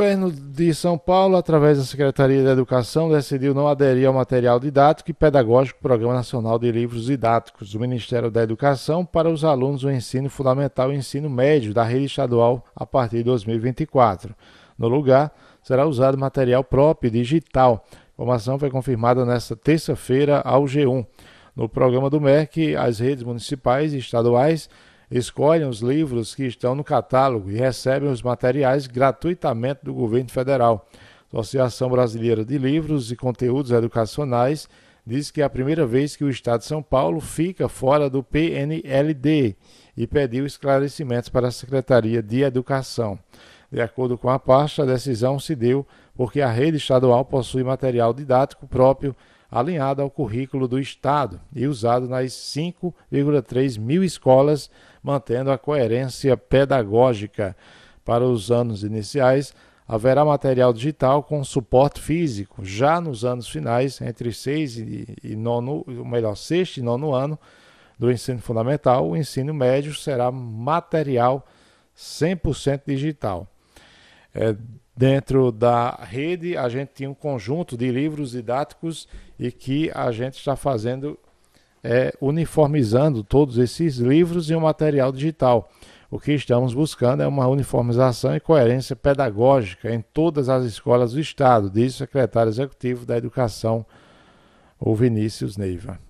governo de São Paulo, através da Secretaria da Educação, decidiu não aderir ao material didático e pedagógico do Programa Nacional de Livros Didáticos do Ministério da Educação para os alunos do ensino fundamental e ensino médio da rede estadual a partir de 2024. No lugar, será usado material próprio digital. A informação foi confirmada nesta terça-feira ao G1. No programa do MEC, as redes municipais e estaduais escolhem os livros que estão no catálogo e recebem os materiais gratuitamente do governo federal. A Associação Brasileira de Livros e Conteúdos Educacionais diz que é a primeira vez que o Estado de São Paulo fica fora do PNLD e pediu esclarecimentos para a Secretaria de Educação. De acordo com a pasta, a decisão se deu porque a rede estadual possui material didático próprio alinhado ao currículo do Estado e usado nas 5,3 mil escolas, mantendo a coerência pedagógica. Para os anos iniciais, haverá material digital com suporte físico. Já nos anos finais, entre 6 e 9, melhor, e ano do ensino fundamental, o ensino médio será material 100% digital. É, dentro da rede, a gente tinha um conjunto de livros didáticos e que a gente está fazendo, é, uniformizando todos esses livros em um material digital. O que estamos buscando é uma uniformização e coerência pedagógica em todas as escolas do Estado, diz o secretário executivo da Educação, o Vinícius Neiva.